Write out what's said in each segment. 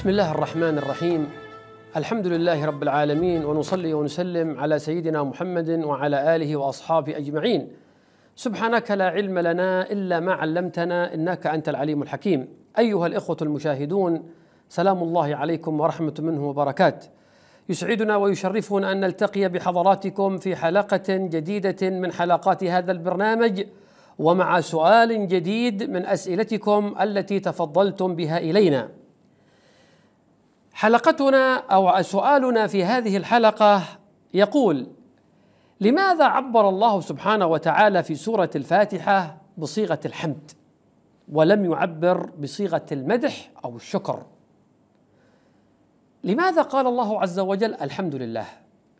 بسم الله الرحمن الرحيم الحمد لله رب العالمين ونصلي ونسلم على سيدنا محمد وعلى اله واصحابه اجمعين سبحانك لا علم لنا الا ما علمتنا انك انت العليم الحكيم ايها الاخوه المشاهدون سلام الله عليكم ورحمه منه وبركاته يسعدنا ويشرفنا ان نلتقي بحضراتكم في حلقه جديده من حلقات هذا البرنامج ومع سؤال جديد من اسئلتكم التي تفضلتم بها الينا حلقتنا او سؤالنا في هذه الحلقه يقول لماذا عبر الله سبحانه وتعالى في سوره الفاتحه بصيغه الحمد ولم يعبر بصيغه المدح او الشكر لماذا قال الله عز وجل الحمد لله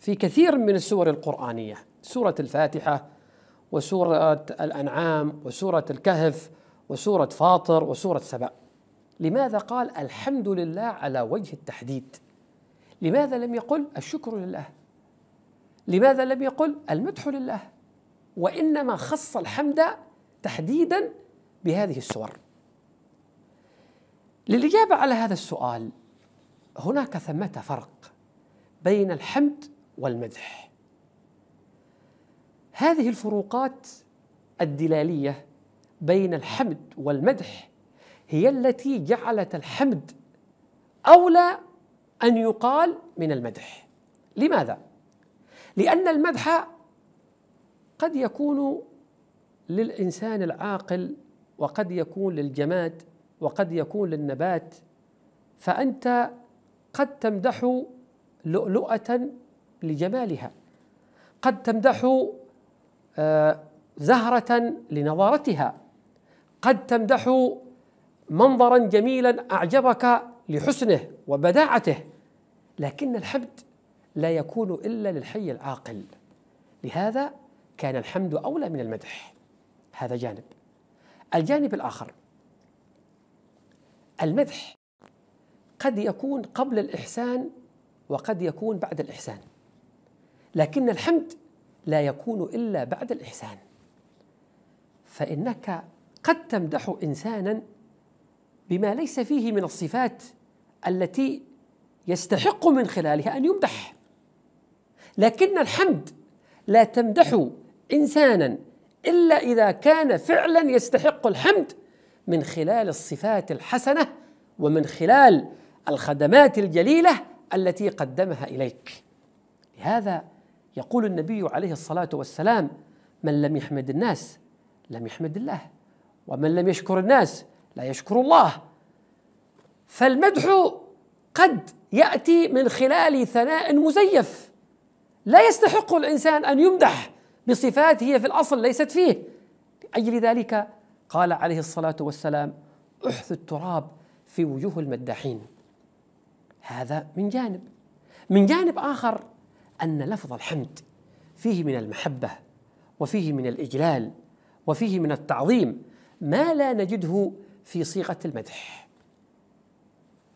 في كثير من السور القرانيه سوره الفاتحه وسوره الانعام وسوره الكهف وسوره فاطر وسوره سبأ لماذا قال الحمد لله على وجه التحديد لماذا لم يقل الشكر لله لماذا لم يقل المدح لله وانما خص الحمد تحديدا بهذه السور للاجابه على هذا السؤال هناك ثمه فرق بين الحمد والمدح هذه الفروقات الدلاليه بين الحمد والمدح هي التي جعلت الحمد اولى ان يقال من المدح لماذا لان المدح قد يكون للانسان العاقل وقد يكون للجماد وقد يكون للنبات فانت قد تمدح لؤلؤه لجمالها قد تمدح آه، زهره لنظارتها قد تمدح منظرا جميلا اعجبك لحسنه وبداعته لكن الحمد لا يكون الا للحي العاقل لهذا كان الحمد اولى من المدح هذا جانب الجانب الاخر المدح قد يكون قبل الاحسان وقد يكون بعد الاحسان لكن الحمد لا يكون الا بعد الاحسان فانك قد تمدح انسانا بما ليس فيه من الصفات التي يستحق من خلالها ان يمدح لكن الحمد لا تمدح انسانا الا اذا كان فعلا يستحق الحمد من خلال الصفات الحسنه ومن خلال الخدمات الجليله التي قدمها اليك لهذا يقول النبي عليه الصلاه والسلام من لم يحمد الناس لم يحمد الله ومن لم يشكر الناس لا يشكر الله فالمدح قد ياتي من خلال ثناء مزيف لا يستحق الانسان ان يمدح بصفات هي في الاصل ليست فيه لاجل ذلك قال عليه الصلاه والسلام احث التراب في وجوه المداحين هذا من جانب من جانب اخر ان لفظ الحمد فيه من المحبه وفيه من الاجلال وفيه من التعظيم ما لا نجده في صيغه المدح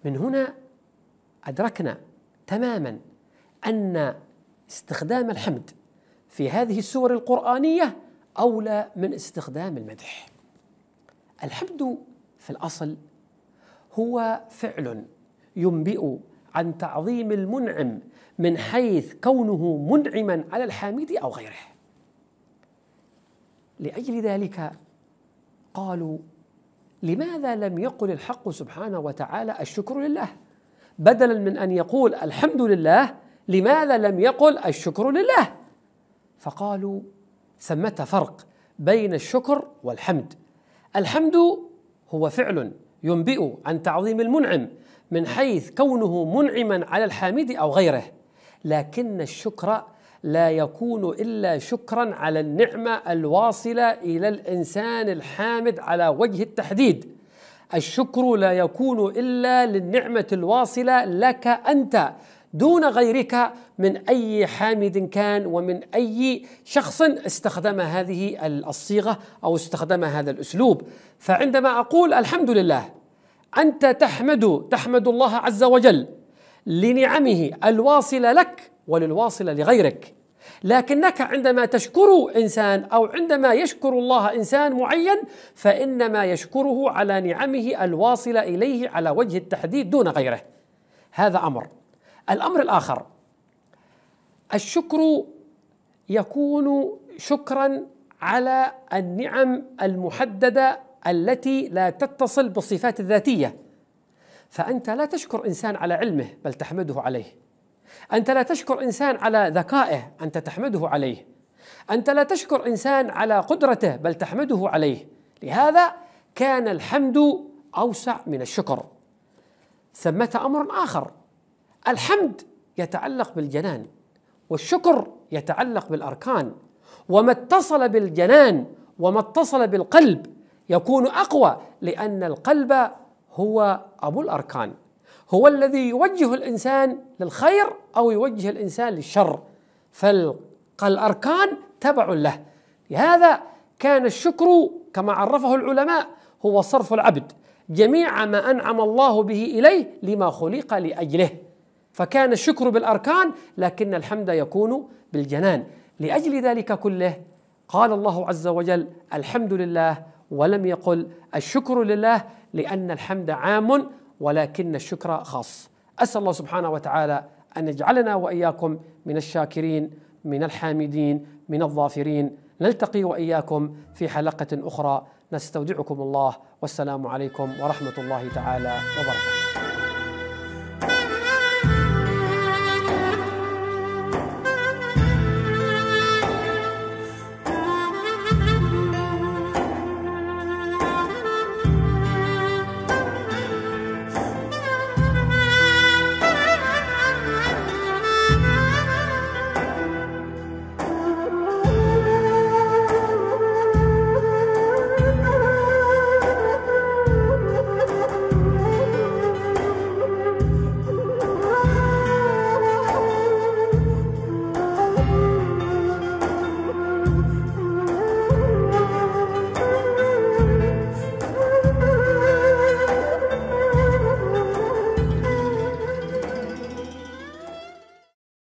من هنا ادركنا تماما ان استخدام الحمد في هذه السور القرانيه اولى من استخدام المدح الحمد في الاصل هو فعل ينبئ عن تعظيم المنعم من حيث كونه منعما على الحامد او غيره لاجل ذلك قالوا لماذا لم يقل الحق سبحانه وتعالى الشكر لله بدلا من ان يقول الحمد لله لماذا لم يقل الشكر لله فقالوا ثمه فرق بين الشكر والحمد الحمد هو فعل ينبئ عن تعظيم المنعم من حيث كونه منعما على الحامد او غيره لكن الشكر لا يكون الا شكرا على النعمه الواصله الى الانسان الحامد على وجه التحديد الشكر لا يكون الا للنعمه الواصله لك انت دون غيرك من اي حامد كان ومن اي شخص استخدم هذه الصيغه او استخدم هذا الاسلوب فعندما اقول الحمد لله انت تحمد تحمد الله عز وجل لنعمه الواصله لك وللواصلة لغيرك لكنك عندما تشكر انسان او عندما يشكر الله انسان معين فانما يشكره على نعمه الواصله اليه على وجه التحديد دون غيره هذا امر الامر الاخر الشكر يكون شكرا على النعم المحدده التي لا تتصل بالصفات الذاتيه فانت لا تشكر انسان على علمه بل تحمده عليه أنت لا تشكر إنسان على ذكائه أنت تحمده عليه أنت لا تشكر إنسان على قدرته بل تحمده عليه لهذا كان الحمد أوسع من الشكر ثمة أمر آخر الحمد يتعلق بالجنان والشكر يتعلق بالأركان وما اتصل بالجنان وما اتصل بالقلب يكون أقوى لأن القلب هو أبو الأركان هو الذي يوجه الانسان للخير او يوجه الانسان للشر فالاركان تبع له لهذا كان الشكر كما عرفه العلماء هو صرف العبد جميع ما انعم الله به اليه لما خلق لاجله فكان الشكر بالاركان لكن الحمد يكون بالجنان لاجل ذلك كله قال الله عز وجل الحمد لله ولم يقل الشكر لله لان الحمد عام ولكن الشكر خاص أسأل الله سبحانه وتعالى أن يجعلنا وإياكم من الشاكرين من الحامدين من الظافرين نلتقي وإياكم في حلقة أخرى نستودعكم الله والسلام عليكم ورحمة الله تعالى وبركاته